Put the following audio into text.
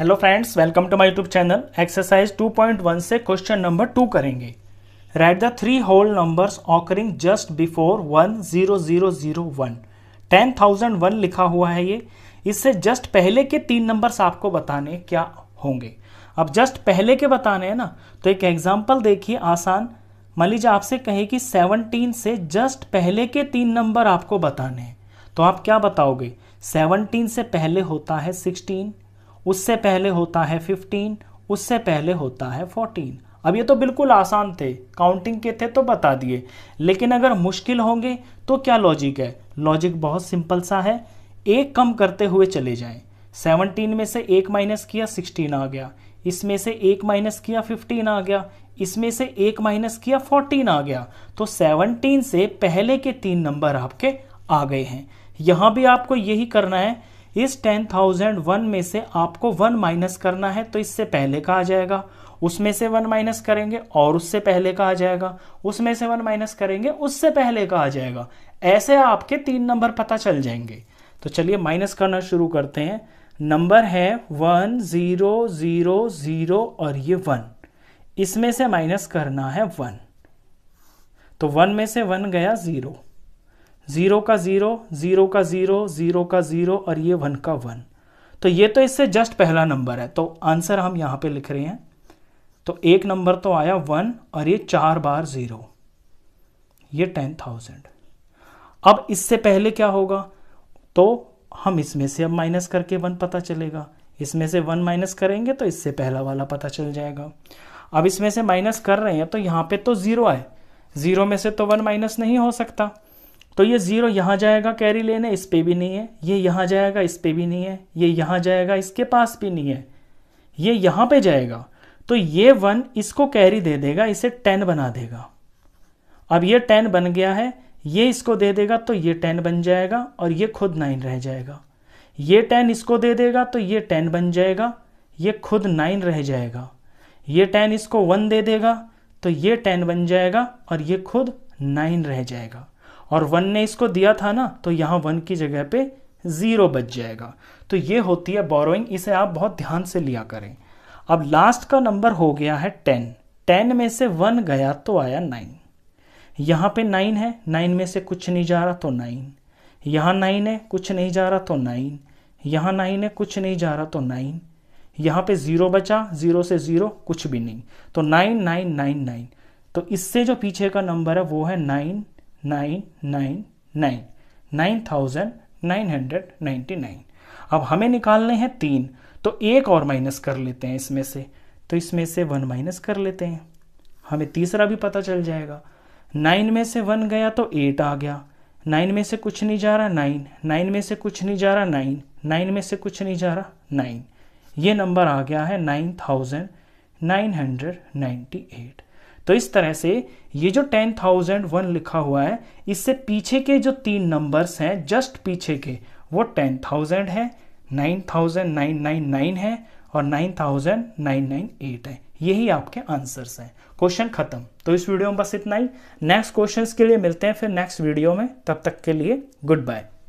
hello friends welcome to my YouTube channel exercise 2.1 से question number two करेंगे write the three whole numbers occurring just before one zero zero zero one ten thousand one लिखा हुआ है ये इससे just पहले के तीन नंबर्स आपको बताने क्या होंगे अब जस्ट पहले के बताने हैं ना तो एक एग्जाम्पल देखिए आसान मान लीजिए आपसे कहे कि सेवनटीन से जस्ट पहले के तीन नंबर आपको बताने हैं तो आप क्या बताओगे सेवनटीन से पहले होता है सिक्सटीन उससे पहले होता है फिफ्टीन उससे पहले होता है फोर्टीन अब ये तो बिल्कुल आसान थे काउंटिंग के थे तो बता दिए लेकिन अगर मुश्किल होंगे तो क्या लॉजिक है लॉजिक बहुत सिंपल सा है एक कम करते हुए चले जाएं सेवनटीन में से एक माइनस किया सिक्सटीन आ गया इसमें से एक माइनस किया फिफ्टीन आ गया इसमें से एक माइनस किया फोर्टीन आ गया तो सेवनटीन से पहले के तीन नंबर आपके आ गए हैं यहाँ भी आपको यही करना है इस टेन थाउजेंड वन में से आपको वन माइनस करना है तो इससे पहले का आ जाएगा उसमें से वन माइनस करेंगे और उससे पहले का आ जाएगा उसमें से वन माइनस करेंगे उससे पहले का आ जाएगा ऐसे आपके तीन नंबर पता चल जाएंगे तो चलिए माइनस करना शुरू करते हैं नंबर है वन ज़ीरो ज़ीरो ज़ीरो और ये वन इसमें से माइनस करना है वन तो वन में से वन गया ज़ीरो ज़ीरो का ज़ीरो ज़ीरो का ज़ीरो ज़ीरो का ज़ीरो और ये वन का वन तो ये तो इससे जस्ट पहला नंबर है तो आंसर हम यहाँ पे लिख रहे हैं तो एक नंबर तो आया वन और ये चार बार ज़ीरो ये टेन थाउजेंड अब इससे पहले क्या होगा तो हम इसमें से अब माइनस करके वन पता चलेगा इसमें से वन माइनस करेंगे तो इससे पहला वाला पता चल जाएगा अब इसमें से माइनस कर रहे हैं तो यहाँ पे तो ज़ीरो आए ज़ीरो में से तो वन माइनस नहीं हो सकता तो ये ज़ीरो यहाँ जाएगा कैरी लेने इस पे भी नहीं है ये यहाँ जाएगा इस पे भी नहीं है ये यहाँ जाएगा इसके पास भी नहीं है ये यहाँ पे जाएगा तो ये वन इसको कैरी दे देगा इसे टेन बना देगा अब ये टेन बन गया है ये इसको दे देगा तो ये टेन बन जाएगा और ये खुद नाइन रह जाएगा ये टेन इसको दे देगा तो ये टेन बन जाएगा ये खुद नाइन रह जाएगा ये टेन इसको वन दे देगा तो ये टेन बन जाएगा और ये खुद नाइन रह जाएगा और वन ने इसको दिया था ना तो यहाँ वन की जगह पे ज़ीरो बच जाएगा तो ये होती है बोरोइंग इसे आप बहुत ध्यान से लिया करें अब लास्ट का नंबर हो गया है टेन टेन में से वन गया तो आया नाइन यहाँ पे नाइन है नाइन में से कुछ नहीं जा रहा तो नाइन यहाँ नाइन है कुछ नहीं जा रहा तो नाइन यहाँ नाइन है कुछ नहीं जा रहा तो नाइन यहाँ पे ज़ीरो बचा ज़ीरो से ज़ीरो कुछ भी नहीं तो नाइन नाइन नाइन नाइन तो इससे जो पीछे का नंबर है वो है nine nine nine nine nine thousand nine hundred nine अब हमें निकालने हैं तीन तो एक और माइनस कर लेते हैं इसमें से तो इसमें से वन माइनस कर लेते हैं हमें तीसरा भी पता चल जाएगा नाइन में से वन गया तो एट आ गया नाइन में से कुछ नहीं जा रहा नाइन नाइन में से कुछ नहीं जा रहा नाइन नाइन में से कुछ नहीं जा रहा नाइन ये नंबर आ गया है nine thousand nine hundred ninety eight तो इस तरह से ये जो टेन थाउजेंड वन लिखा हुआ है इससे पीछे के जो तीन नंबर्स हैं जस्ट पीछे के वो टेन थाउजेंड है nine thousand nine nine nine है और nine thousand nine nine eight है यही आपके आंसर्स हैं क्वेश्चन खत्म तो इस वीडियो में बस इतना ही नेक्स्ट क्वेश्चंस के लिए मिलते हैं फिर नेक्स्ट वीडियो में तब तक के लिए गुड बाय